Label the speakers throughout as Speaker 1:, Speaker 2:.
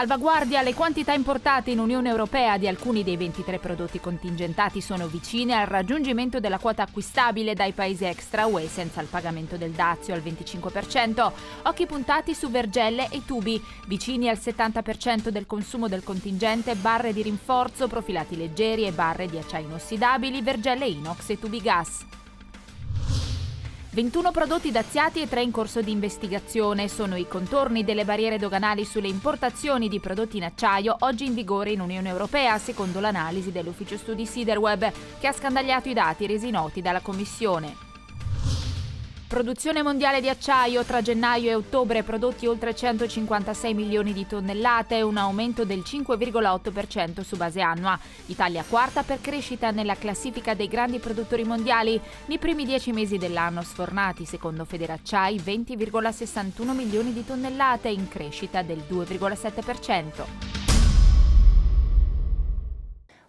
Speaker 1: salvaguardia le quantità importate in Unione Europea di alcuni dei 23 prodotti contingentati sono vicine al raggiungimento della quota acquistabile dai paesi extra UE senza il pagamento del dazio al 25%, occhi puntati su vergelle e tubi, vicini al 70% del consumo del contingente, barre di rinforzo, profilati leggeri e barre di acciaio inossidabili, vergelle inox e tubi gas. 21 prodotti daziati e 3 in corso di investigazione sono i contorni delle barriere doganali sulle importazioni di prodotti in acciaio oggi in vigore in Unione Europea, secondo l'analisi dell'ufficio studi Siderweb, che ha scandagliato i dati resi noti dalla Commissione. Produzione mondiale di acciaio tra gennaio e ottobre prodotti oltre 156 milioni di tonnellate, un aumento del 5,8% su base annua. Italia quarta per crescita nella classifica dei grandi produttori mondiali, nei primi dieci mesi dell'anno sfornati secondo Federacciai 20,61 milioni di tonnellate in crescita del 2,7%.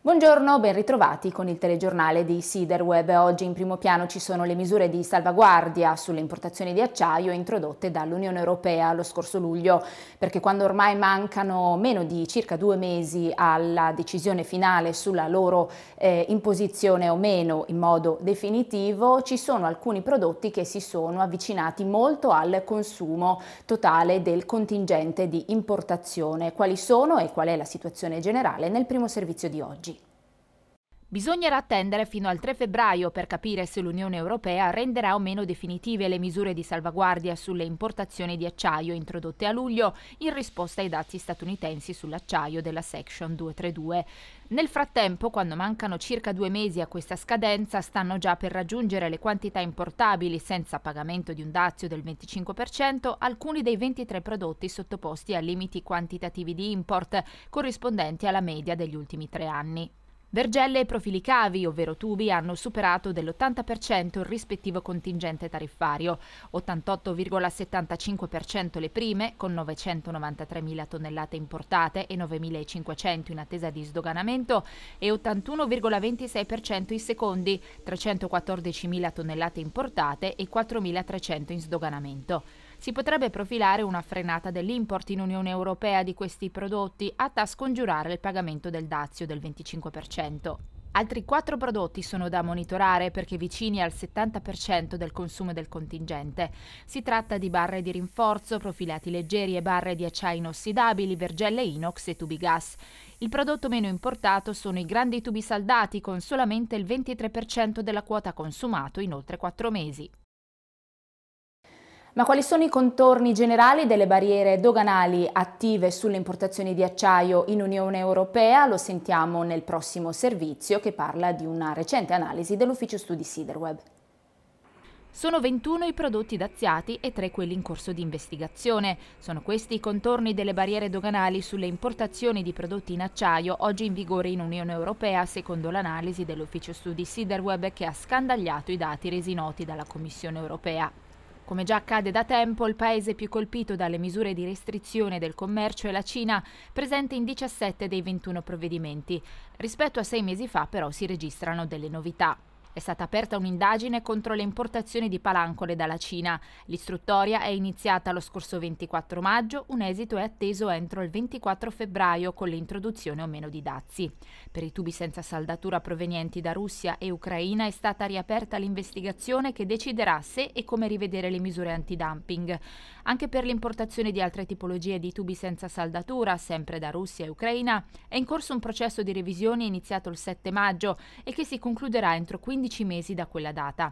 Speaker 1: Buongiorno, ben ritrovati con il telegiornale di Siderweb. Oggi in primo piano ci sono le misure di salvaguardia sulle importazioni di acciaio introdotte dall'Unione Europea lo scorso luglio, perché quando ormai mancano meno di circa due mesi alla decisione finale sulla loro eh, imposizione o meno in modo definitivo, ci sono alcuni prodotti che si sono avvicinati molto al consumo totale del contingente di importazione. Quali sono e qual è la situazione generale nel primo servizio di oggi? Bisognerà attendere fino al 3 febbraio per capire se l'Unione Europea renderà o meno definitive le misure di salvaguardia sulle importazioni di acciaio introdotte a luglio in risposta ai dazi statunitensi sull'acciaio della Section 232. Nel frattempo, quando mancano circa due mesi a questa scadenza, stanno già per raggiungere le quantità importabili senza pagamento di un dazio del 25% alcuni dei 23 prodotti sottoposti a limiti quantitativi di import corrispondenti alla media degli ultimi tre anni. Vergelle e profili cavi, ovvero tubi, hanno superato dell'80% il rispettivo contingente tariffario, 88,75% le prime, con 993.000 tonnellate importate e 9.500 in attesa di sdoganamento, e 81,26% i secondi, 314.000 tonnellate importate e 4.300 in sdoganamento si potrebbe profilare una frenata dell'import in Unione Europea di questi prodotti atta a scongiurare il pagamento del dazio del 25%. Altri quattro prodotti sono da monitorare perché vicini al 70% del consumo del contingente. Si tratta di barre di rinforzo, profilati leggeri e barre di acciaio inossidabili, vergelle inox e tubi gas. Il prodotto meno importato sono i grandi tubi saldati con solamente il 23% della quota consumato in oltre quattro mesi. Ma quali sono i contorni generali delle barriere doganali attive sulle importazioni di acciaio in Unione Europea? Lo sentiamo nel prossimo servizio che parla di una recente analisi dell'Ufficio Studi Siderweb. Sono 21 i prodotti daziati e 3 quelli in corso di investigazione. Sono questi i contorni delle barriere doganali sulle importazioni di prodotti in acciaio oggi in vigore in Unione Europea, secondo l'analisi dell'Ufficio Studi Siderweb che ha scandagliato i dati resi noti dalla Commissione Europea. Come già accade da tempo, il paese più colpito dalle misure di restrizione del commercio è la Cina, presente in 17 dei 21 provvedimenti. Rispetto a sei mesi fa però si registrano delle novità. È stata aperta un'indagine contro le importazioni di palancole dalla Cina. L'istruttoria è iniziata lo scorso 24 maggio, un esito è atteso entro il 24 febbraio con l'introduzione o meno di dazi. Per i tubi senza saldatura provenienti da Russia e Ucraina è stata riaperta l'investigazione che deciderà se e come rivedere le misure antidumping. Anche per l'importazione di altre tipologie di tubi senza saldatura, sempre da Russia e Ucraina, è in corso un processo di revisione iniziato il 7 maggio e che si concluderà entro 15 15 mesi da quella data.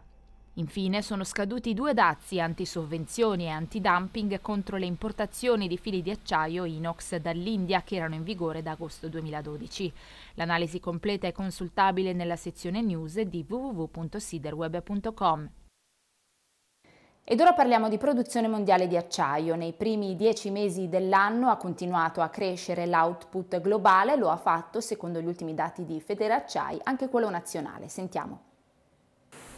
Speaker 1: Infine sono scaduti due dazi antisovvenzioni e antidumping contro le importazioni di fili di acciaio inox dall'India che erano in vigore da agosto 2012. L'analisi completa è consultabile nella sezione news di www.siderweb.com. Ed ora parliamo di produzione mondiale di acciaio. Nei primi dieci mesi dell'anno ha continuato a crescere l'output globale, lo ha fatto, secondo gli ultimi dati di Federacciai, anche quello nazionale. Sentiamo.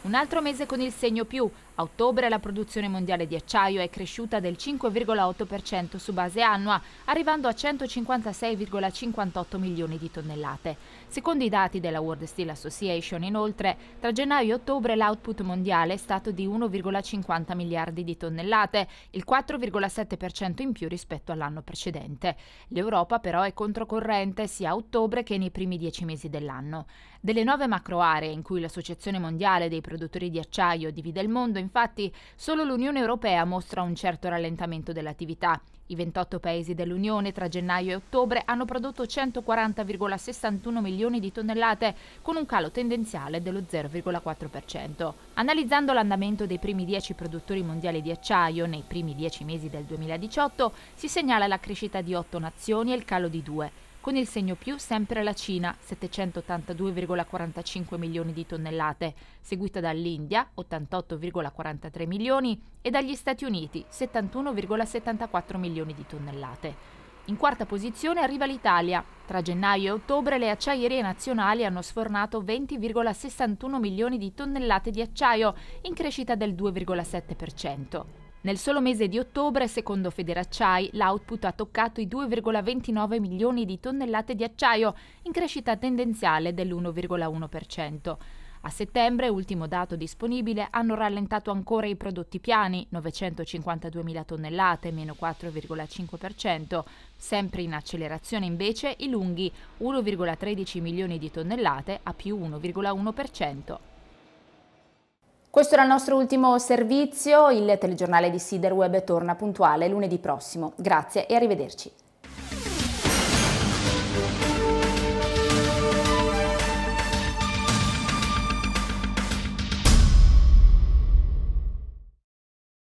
Speaker 1: Un altro mese con il segno più, a ottobre la produzione mondiale di acciaio è cresciuta del 5,8% su base annua, arrivando a 156,58 milioni di tonnellate. Secondo i dati della World Steel Association, inoltre, tra gennaio e ottobre l'output mondiale è stato di 1,50 miliardi di tonnellate, il 4,7% in più rispetto all'anno precedente. L'Europa però è controcorrente sia a ottobre che nei primi dieci mesi dell'anno. Delle nove macroaree in cui l'Associazione Mondiale dei Produttori di Acciaio divide il mondo, Infatti, solo l'Unione Europea mostra un certo rallentamento dell'attività. I 28 paesi dell'Unione tra gennaio e ottobre hanno prodotto 140,61 milioni di tonnellate, con un calo tendenziale dello 0,4%. Analizzando l'andamento dei primi 10 produttori mondiali di acciaio nei primi 10 mesi del 2018, si segnala la crescita di 8 nazioni e il calo di 2 con il segno più sempre la Cina, 782,45 milioni di tonnellate, seguita dall'India, 88,43 milioni, e dagli Stati Uniti, 71,74 milioni di tonnellate. In quarta posizione arriva l'Italia. Tra gennaio e ottobre le acciaierie nazionali hanno sfornato 20,61 milioni di tonnellate di acciaio, in crescita del 2,7%. Nel solo mese di ottobre, secondo Federacciai, l'output ha toccato i 2,29 milioni di tonnellate di acciaio, in crescita tendenziale dell'1,1%. A settembre, ultimo dato disponibile, hanno rallentato ancora i prodotti piani, 952.000 tonnellate, meno 4,5%. Sempre in accelerazione invece i lunghi, 1,13 milioni di tonnellate, a più 1,1%. Questo era il nostro ultimo servizio, il telegiornale di Siderweb torna puntuale lunedì prossimo. Grazie e arrivederci.